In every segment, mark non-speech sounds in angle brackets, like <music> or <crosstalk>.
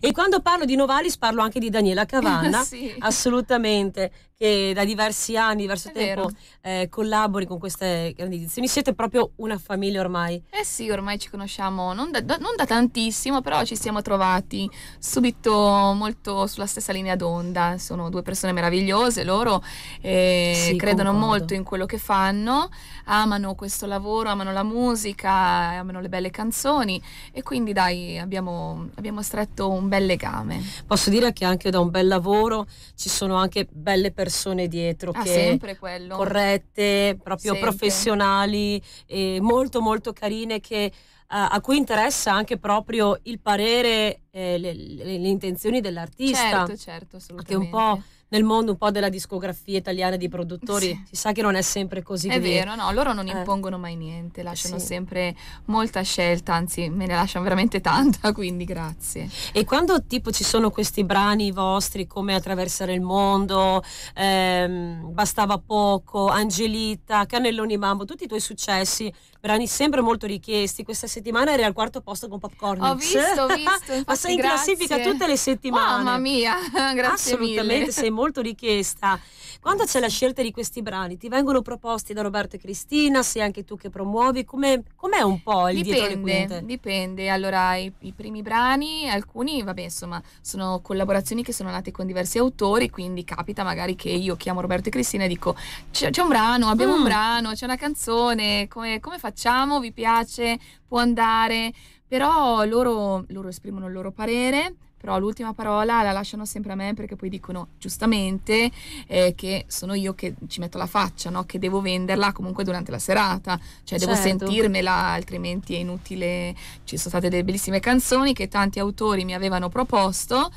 E quando parlo di Novalis parlo anche di Daniela Cavanna, <laughs> sì. assolutamente, che da diversi anni, diverso È tempo eh, collabori con queste grandi edizioni. Siete proprio una famiglia ormai. Eh sì, ormai ci conosciamo non da, da, non da tantissimo, però ci siamo trovati subito molto sulla stessa linea d'onda. Sono due persone meravigliose, loro eh, sì, credono concordo. molto in quello che fanno, amano questo lavoro, amano la musica, amano le belle canzoni e quindi dai, abbiamo, abbiamo stretto un un bel legame. Posso dire che anche da un bel lavoro ci sono anche belle persone dietro ah, che sempre quello. corrette, proprio sempre. professionali e molto molto carine che eh, a cui interessa anche proprio il parere, e eh, le, le, le, intenzioni dell'artista. Certo, certo, assolutamente. Che un po' nel mondo un po' della discografia italiana di produttori sì. si sa che non è sempre così. È vero, no, loro non eh. impongono eh. mai niente, lasciano sì. sempre molta scelta, anzi me ne lasciano veramente tanta, <laughs> quindi grazie. E quando tipo ci sono questi brani vostri come Attraversare il mondo, ehm, Bastava poco, Angelita, Cannelloni Mambo, tutti i tuoi successi, brani sempre molto richiesti. Questa settimana eri al quarto posto con Popcorn. Ho visto, ho <laughs> visto. Infatti, Ma sei in grazie. classifica tutte le settimane. Mamma mia, <laughs> grazie Assolutamente, mille. sei molto richiesta. Quando c'è la scelta di questi brani? Ti vengono proposti da Roberto e Cristina? Sei anche tu che promuovi? Com'è, com'è un po' il dipende, dietro le quinte? Dipende, allora i, i, primi brani, alcuni vabbè insomma sono collaborazioni che sono nate con diversi autori quindi capita magari che io chiamo Roberto e Cristina e dico c'è, c'è un brano, abbiamo mm. un brano, c'è una canzone, come, come fate? facciamo, vi piace, può andare, però loro, loro esprimono il loro parere però l'ultima parola la lasciano sempre a me perché poi dicono giustamente eh, che sono io che ci metto la faccia, no? che devo venderla comunque durante la serata, cioè certo. devo sentirmela altrimenti è inutile. Ci sono state delle bellissime canzoni che tanti autori mi avevano proposto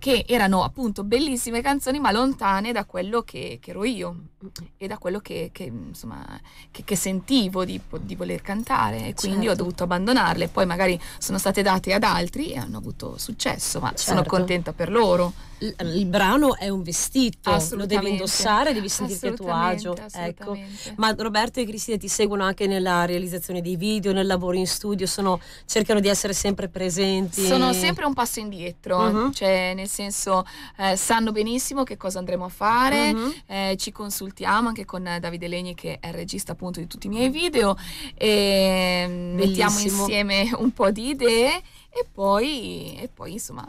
che erano appunto bellissime canzoni ma lontane da quello che, che ero io e da quello che, che insomma, che, che sentivo di, di, voler cantare e quindi certo. ho dovuto abbandonarle poi magari sono state date ad altri e hanno avuto successo ma certo. sono contenta per loro il, il brano è un vestito, lo devi indossare, devi sentirti a tuo agio. Ecco. Ma Roberto e Cristina ti seguono anche nella realizzazione dei video, nel lavoro in studio, sono, cercano di essere sempre presenti. Sono sempre un passo indietro, uh-huh. cioè nel senso eh, sanno benissimo che cosa andremo a fare, uh-huh. eh, ci consultiamo anche con Davide Legni che è il regista appunto di tutti i miei video e ehm, Bellissimo. mettiamo insieme un po' di idee e poi, e poi insomma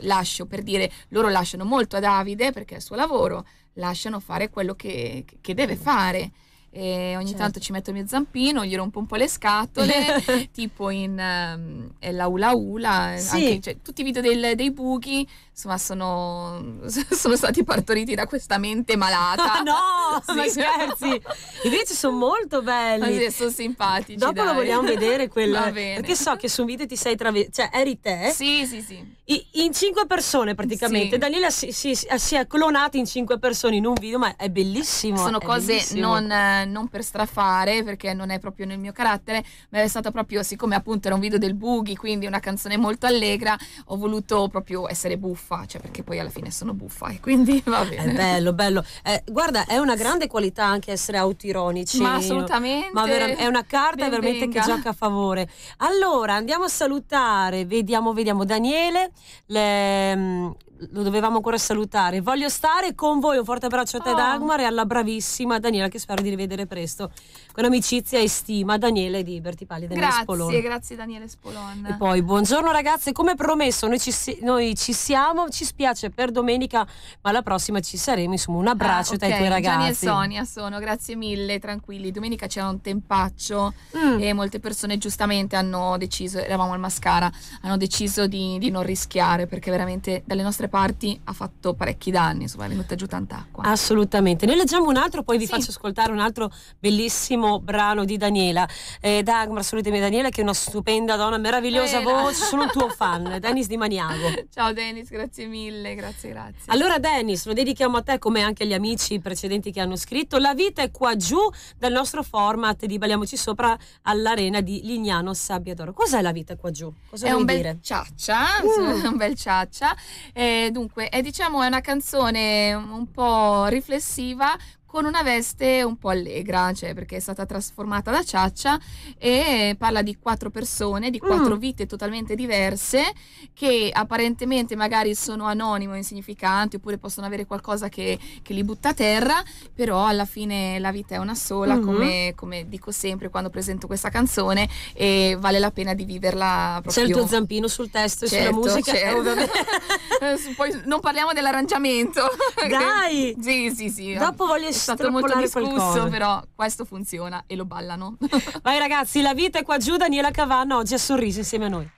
lascio per dire, loro lasciano molto a Davide perché è il suo lavoro, lasciano fare quello che, che deve fare. E ogni certo. tanto ci metto il mio zampino, gli rompo un po' le scatole, <laughs> tipo in um, La Ula Ula, sì. anche, cioè, tutti i video del, dei buchi, insomma, sono, <laughs> sono, stati partoriti da questa mente malata. <laughs> no, sì. ma scherzi! Invece sono molto belli. Sì, sono simpatici. Dopo dai. lo vogliamo vedere quella. Perché so che su un video ti sei travestita, cioè eri te. Sì, sì, sì in cinque persone praticamente. Sì. Daniela si, si, si, è clonata in cinque persone in un video, ma è bellissimo. Sono è cose bellissimo. Non, eh, non, per strafare, perché non è proprio nel mio carattere, ma è stato proprio, siccome appunto era un video del Boogie, quindi una canzone molto allegra, ho voluto proprio essere buffa, cioè perché poi alla fine sono buffa e quindi <laughs> va bene. È bello, bello. <laughs> Eh, guarda, è una grande qualità anche essere autironici. Ma assolutamente. Ma vera- è una carta ben veramente venga. che gioca a favore. Allora, andiamo a salutare, vediamo, vediamo Daniele le, mm, lo dovevamo ancora salutare. Voglio stare con voi, un forte abbraccio a te oh. Dagmar e alla bravissima Daniela che spero di rivedere presto con amicizia e stima Daniele di Bertipali Daniele grazie, Spolon. Grazie, Daniele Spolon. E poi buongiorno ragazze, come promesso noi ci, noi ci, siamo, ci spiace per domenica, ma la prossima ci saremo, insomma un abbraccio ah, okay. dai tuoi ragazzi. Gianni e Sonia sono, grazie mille, tranquilli. Domenica c'era un tempaccio mm. e molte persone giustamente hanno deciso, eravamo al Mascara, hanno deciso di, di non rischiare perché veramente dalle nostre parti ha fatto parecchi danni, insomma, è venuta giù tanta acqua. Assolutamente. Ne leggiamo un altro, poi vi sì. faccio ascoltare un altro bellissimo primo brano di Daniela. Eh, Dagmar, salutami Daniela che è una stupenda donna, meravigliosa Bella. voce, sono un tuo fan, <laughs> Dennis Di Maniago. Ciao Dennis, grazie mille, grazie, grazie. Allora Dennis, lo dedichiamo a te come anche agli amici precedenti che hanno scritto. La vita è qua giù dal nostro format di Balliamoci Sopra all'arena di Lignano Sabbiadoro. Cos'è la vita qua giù? Cosa è un bel ciaccia, mm. un bel ciaccia. Eh, dunque, è diciamo è una canzone un po' riflessiva con una veste un po' allegra, cioè perché è stata trasformata da Ciaccia e parla di quattro persone, di quattro mm. vite totalmente diverse che apparentemente magari sono anonimo, insignificanti oppure possono avere qualcosa che, che li butta a terra, però alla fine la vita è una sola, mm-hmm. come, come, dico sempre quando presento questa canzone e vale la pena di viverla proprio. C'è il tuo zampino sul testo e certo, sulla musica. Eh, certo. <laughs> Poi non parliamo dell'arrangiamento. Dai! sì, sì, sì. Dopo voglio stato molto discusso, qualcosa. però questo funziona e lo ballano. Vai ragazzi, la vita è qua giù, Daniela Cavanna oggi a sorriso insieme a noi.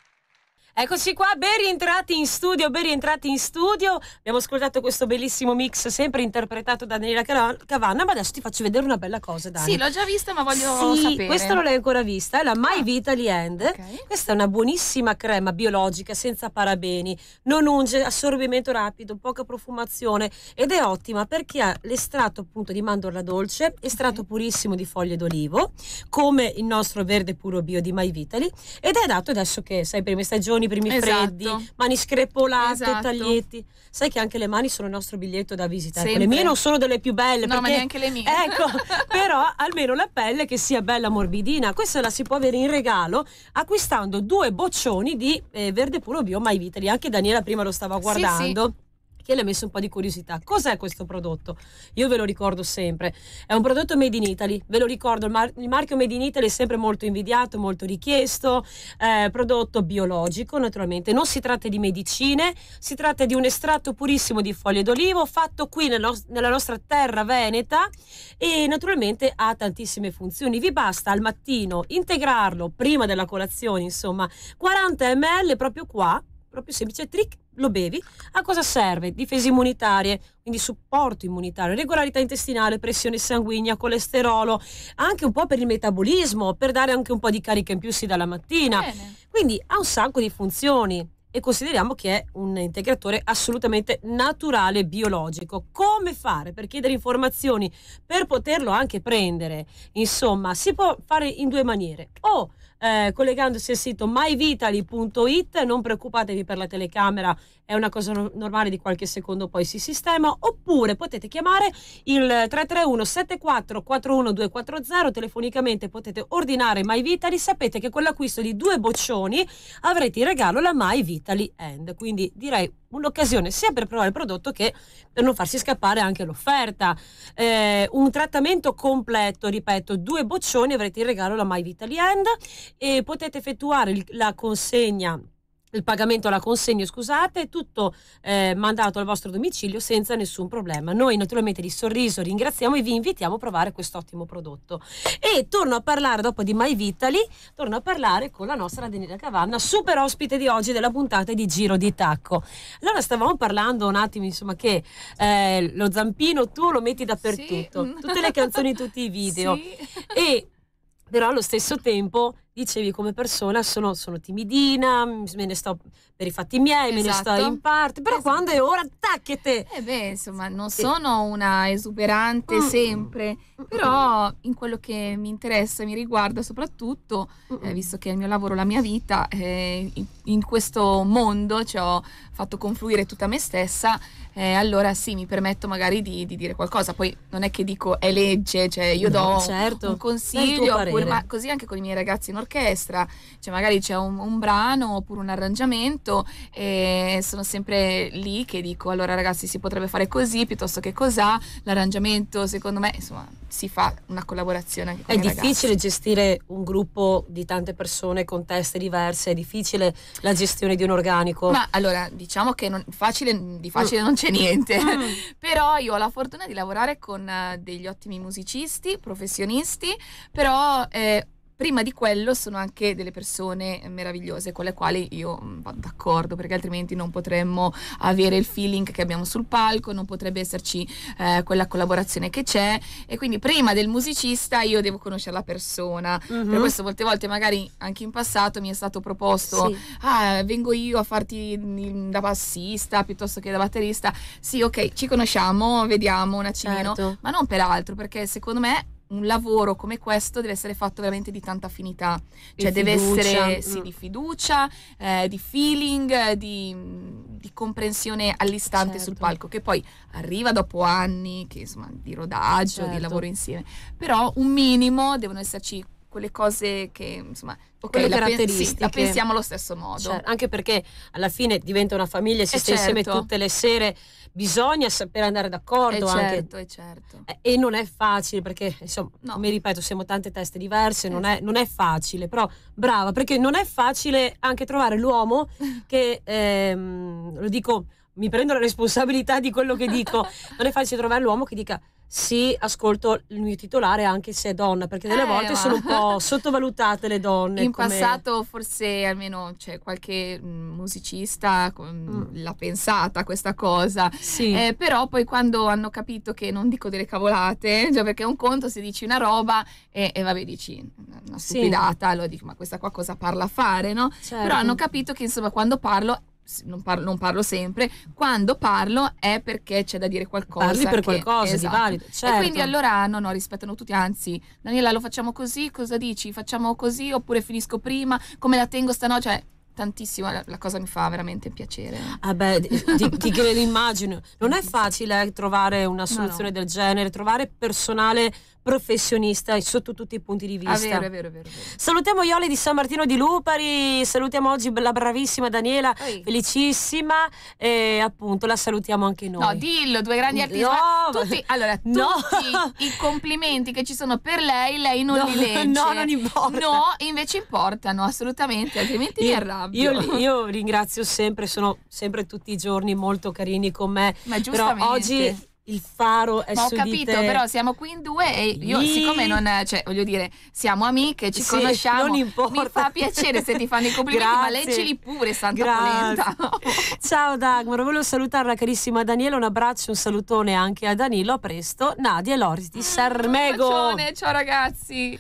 Eccoci qua, ben rientrati in studio, ben rientrati in studio. Abbiamo ascoltato questo bellissimo mix sempre interpretato da Daniela Cavanna, ma adesso ti faccio vedere una bella cosa, Dani. Sì, l'ho già vista, ma voglio sì, sapere. Questa non l'hai ancora vista, è la My ah. Vitali End. Okay. Questa è una buonissima crema biologica senza parabeni, non unge, assorbimento rapido, poca profumazione ed è ottima perché ha l'estratto appunto di mandorla dolce, estratto okay. purissimo di foglie d'olivo, come il nostro verde puro bio di My Vitali ed è adatto adesso che sai per le stagioni i primi esatto. freddi, mani screpolate, esatto. taglietti. Sai che anche le mani sono il nostro biglietto da visita. Ecco, le mie non sono delle più belle. No, perché, ma neanche le mie. <laughs> Ecco, <laughs> però almeno la pelle che sia bella morbidina. Questa la si può avere in regalo acquistando due boccioni di eh, verde puro bio My Vitali. Anche Daniela prima lo stava guardando. Sì, sì che le ha messo un po' di curiosità. Cos'è questo prodotto? Io ve lo ricordo sempre. È un prodotto made in Italy, ve lo ricordo, il, mar- il marchio made in Italy è sempre molto invidiato, molto richiesto, eh, prodotto biologico naturalmente. Non si tratta di medicine, si tratta di un estratto purissimo di foglie d'olivo fatto qui nel nella nostra terra veneta e naturalmente ha tantissime funzioni. Vi basta al mattino integrarlo prima della colazione, insomma, 40 ml proprio qua proprio semplice trick, lo bevi. A cosa serve? Difese immunitarie, quindi supporto immunitario, regolarità intestinale, pressione sanguigna, colesterolo, anche un po' per il metabolismo, per dare anche un po' di carica in più sì dalla mattina. Bene. Quindi ha un sacco di funzioni e consideriamo che è un integratore assolutamente naturale e biologico. Come fare per chiedere informazioni, per poterlo anche prendere? Insomma, si può fare in due maniere. O eh, collegandosi al sito myvitali.it. Non preoccupatevi per la telecamera, è una cosa no- normale di qualche secondo poi si sistema. Oppure potete chiamare il 331 74 41 240, telefonicamente potete ordinare MyVitali, Sapete che con l'acquisto di due boccioni avrete in regalo la MyVitali End. Quindi direi un'occasione sia per provare il prodotto che per non farsi scappare anche l'offerta. Eh, un trattamento completo, ripeto, due boccioni avrete in regalo la My Vitali End e potete effettuare il, la consegna il pagamento alla consegna, scusate, è tutto eh, mandato al vostro domicilio senza nessun problema. Noi naturalmente di sorriso ringraziamo e vi invitiamo a provare questo ottimo prodotto. E torno a parlare dopo di My Vitali, torno a parlare con la nostra Daniela Cavanna, super ospite di oggi della puntata di Giro di Tacco. Allora stavamo parlando un attimo, insomma, che eh, lo zampino tu lo metti dappertutto, sì. tutte le canzoni, tutti i video. <laughs> Sì. E però allo stesso tempo dicevi come persona sono, sono, timidina, me ne sto per i fatti miei, esatto. me ne sto esatto. in parte, però esatto. quando è ora, tacchete! Eh beh, insomma, non sono una esuberante mm. sempre, però in quello che mi interessa e mi riguarda soprattutto, eh, visto che è il mio lavoro, la mia vita, eh, in questo mondo ci cioè, ho fatto confluire tutta me stessa, eh, allora sì, mi permetto magari di, di, dire qualcosa. Poi non è che dico è legge, cioè io do certo, un consiglio, oppure, ma così anche con i miei ragazzi in orchestra, cioè magari c'è un, un brano oppure un arrangiamento e sono sempre lì che dico allora ragazzi si potrebbe fare così piuttosto che cos'ha, l'arrangiamento secondo me insomma si fa una collaborazione. con è difficile ragazzi. gestire un gruppo di tante persone con teste diverse, è difficile la gestione di un organico. Ma allora diciamo che non, facile, di facile mm. non c'è dice niente. Mm. <laughs> però io ho la fortuna di lavorare con eh, degli ottimi musicisti, professionisti, però eh, prima di quello sono anche delle persone meravigliose con le quali io mm, vado d'accordo perché altrimenti non potremmo avere il feeling che abbiamo sul palco, non potrebbe esserci eh, quella collaborazione che c'è e quindi prima del musicista io devo conoscere la persona. Uh-huh. Per mm-hmm. questo molte volte magari anche in passato mi è stato proposto sì. ah, vengo io a farti da bassista piuttosto che da batterista. Sì, ok, ci conosciamo, vediamo un attimino, certo. ma non per altro perché secondo me un lavoro come questo deve essere fatto veramente di tanta affinità, cioè di deve fiducia. essere sì, mm. di fiducia, eh, di feeling, di, di comprensione all'istante certo. sul palco, che poi arriva dopo anni che, insomma, di rodaggio, certo. di lavoro insieme, però un minimo devono esserci quelle cose che insomma okay, la, pensi, la, pensiamo allo stesso modo cioè, anche perché alla fine diventa una famiglia si e eh, sta certo. insieme tutte le sere bisogna sapere andare d'accordo e eh, certo, anche. certo. Eh, certo. e non è facile perché insomma no. mi ripeto siamo tante teste diverse esatto. non, è, non, è, facile però brava perché non è facile anche trovare l'uomo <laughs> che ehm, lo dico mi prendo la responsabilità di quello che dico. <laughs> non è facile trovare l'uomo che dica sì, ascolto il mio titolare anche se è donna, perché delle eh, volte ma... sono un po' <laughs> sottovalutate le donne. In come... passato forse almeno c'è cioè, qualche mm, musicista mm. l'ha pensata questa cosa, sì. Eh, però poi quando hanno capito che non dico delle cavolate, <laughs> già perché è un conto se dici una roba e, e vabbè dici una stupidata, sì. allora dico ma questa qua cosa parla a fare, no? Certo. Però hanno capito che insomma quando parlo non parlo, non parlo, sempre, quando parlo è perché c'è da dire qualcosa. Parli per che, qualcosa esatto. di valido, certo. E quindi certo. allora no, no, rispettano tutti, anzi, Daniela lo facciamo così, cosa dici? Facciamo così oppure finisco prima? Come la tengo stanotte? Cioè, tantissimo, la, la, cosa mi fa veramente piacere. Ah ti, ti, ti immagino. Non è facile eh, trovare una soluzione no, no. del genere, trovare personale professionista e sotto tutti i punti di ah, vista. È vero, è vero, è vero, vero. Salutiamo Iole di San Martino di Lupari, salutiamo oggi la bravissima Daniela, Ehi. felicissima e appunto la salutiamo anche noi. No, dillo, due grandi artisti. No, tutti, allora, tutti i complimenti che ci sono per lei, lei non no, li legge. No, non importa. No, invece importano, assolutamente, altrimenti io, mi arrabbio. Io, io ringrazio sempre, sono sempre tutti i giorni molto carini con me. Ma giustamente. Però oggi il faro è Ma ho su capito, te. però siamo qui in due e io, Yee. siccome non, cioè, voglio dire, siamo amiche, ci sì, conosciamo. Non importa. Mi fa piacere se ti fanno i complimenti, ma leggili pure, Santa Grazie. Polenta. <laughs> Ciao Dagmar, volevo salutare la carissima Daniela, un abbraccio, un salutone anche a Danilo, a presto. Nadia e Loris di ah, Sarmego. Un bacione, ciao ragazzi.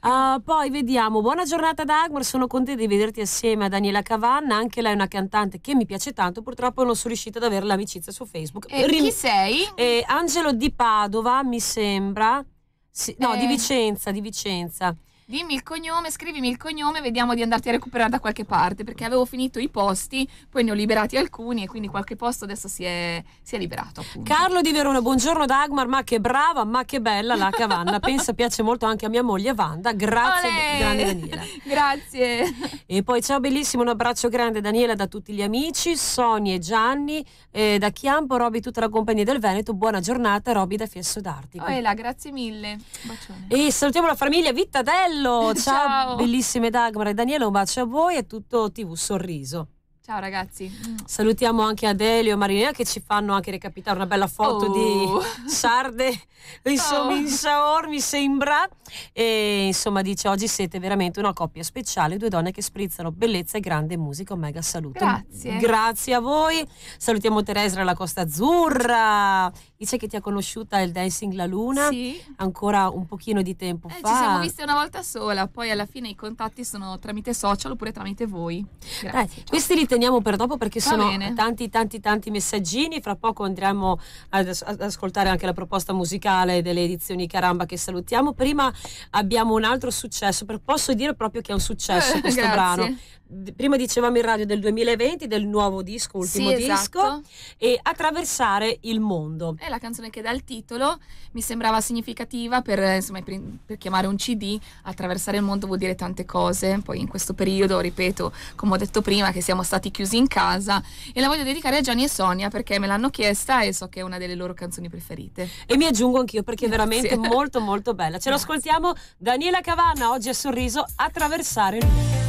Uh, poi vediamo, buona giornata Dagmar, sono contenta di vederti assieme a Daniela Cavanna, anche lei è una cantante che mi piace tanto, purtroppo non sono riuscita ad avere l'amicizia su Facebook. E Rim- chi sei? Eh, Angelo di Padova, mi sembra. Sì, no, eh. di Vicenza, di Vicenza dimmi il cognome, scrivimi il cognome, vediamo di andarti a recuperare da qualche parte, perché avevo finito i posti, poi ne ho liberati alcuni e quindi qualche posto adesso si è, si è liberato. Appunto. Carlo di Verona, buongiorno Dagmar, ma che brava, ma che bella la cavanna, <laughs> pensa piace molto anche a mia moglie Vanda, grazie grande Daniela. <laughs> grazie. E poi ciao bellissimo, un abbraccio grande Daniela da tutti gli amici, Sonia e Gianni, eh, da Chiampo, Roby tutta la compagnia del Veneto, buona giornata Roby da Fiesso d'Artico. Oh, là, grazie mille. Bacione. E salutiamo la famiglia Vittadella bello, <laughs> ciao, ciao. bellissime Dagmar e Daniele, un bacio a voi e tutto TV Sorriso. Ciao ragazzi. Salutiamo anche Adelio e Marinea che ci fanno anche recapitare una bella foto oh. di Sarde, insomma, oh. in Saor mi sembra. E insomma dice oggi siete veramente una coppia speciale, due donne che sprizzano bellezza e grande musica. Un mega saluto. Grazie. Grazie a voi. Salutiamo Teresa dalla Costa Azzurra. Dice che ti ha conosciuta il Dancing La Luna. Sì. Ancora un pochino di tempo eh, fa. Ci siamo viste una volta sola, poi alla fine i contatti sono tramite social oppure tramite voi. Eh, Grazie. Eh, questi li teniamo per dopo perché Va sono bene. tanti tanti tanti messaggini, fra poco andremo ad, ad, ascoltare anche la proposta musicale delle edizioni Caramba che salutiamo, prima abbiamo un altro successo, posso dire proprio che è un successo eh, questo grazie. brano prima dicevamo in radio del 2020 del nuovo disco, ultimo sì, esatto. disco e Attraversare il mondo. È la canzone che dà il titolo, mi sembrava significativa per, insomma, per, per, chiamare un CD, Attraversare il mondo vuol dire tante cose, poi in questo periodo, ripeto, come ho detto prima, che siamo stati stati chiusi in casa e la voglio dedicare a Gianni e Sonia perché me l'hanno chiesta e so che è una delle loro canzoni preferite. E mi aggiungo anch'io perché è veramente molto molto bella. Ce Grazie. l'ascoltiamo Daniela Cavanna oggi a sorriso attraversare il mondo.